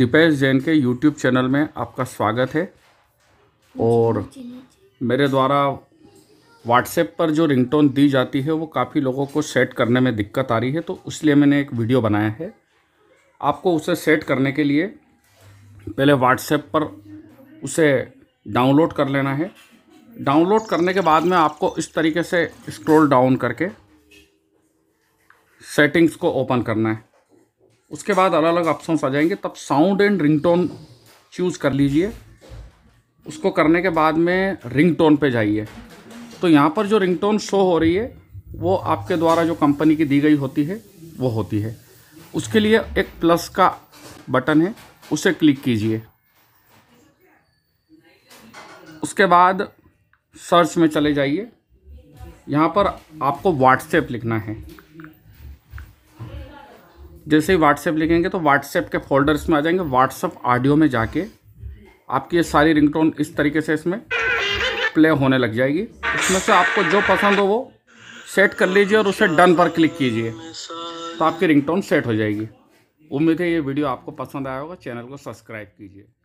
दीपेश जैन के YouTube channel में आपका स्वागत है और मेरे द्वारा व्हाट्सएप पर जो रिंगटोन दी जाती है वो काफ़ी लोगों को सेट करने में दिक्कत आ रही है तो इसलिए मैंने एक वीडियो बनाया है आपको उसे सेट करने के लिए पहले व्हाट्सएप पर उसे डाउनलोड कर लेना है डाउनलोड करने के बाद में आपको इस तरीके से स्क्रॉल डाउन करके सेटिंग्स को ओपन करना है उसके बाद अलग अलग ऑप्शन आ जाएंगे तब साउंड एंड रिंगटोन चूज़ कर लीजिए उसको करने के बाद में रिंगटोन पे जाइए तो यहाँ पर जो रिंगटोन शो हो रही है वो आपके द्वारा जो कंपनी की दी गई होती है वो होती है उसके लिए एक प्लस का बटन है उसे क्लिक कीजिए उसके बाद सर्च में चले जाइए यहाँ पर आपको व्हाट्सएप लिखना है जैसे ही व्हाट्सएप लिखेंगे तो व्हाट्सएप के फोल्डर्स में आ जाएंगे व्हाट्सएप ऑडियो में जाके आपकी ये सारी रिंगटोन इस तरीके से इसमें प्ले होने लग जाएगी इसमें से आपको जो पसंद हो वो सेट कर लीजिए और उसे डन पर क्लिक कीजिए तो आपकी रिंगटोन सेट हो जाएगी उम्मीद है ये वीडियो आपको पसंद आया होगा चैनल को सब्सक्राइब कीजिए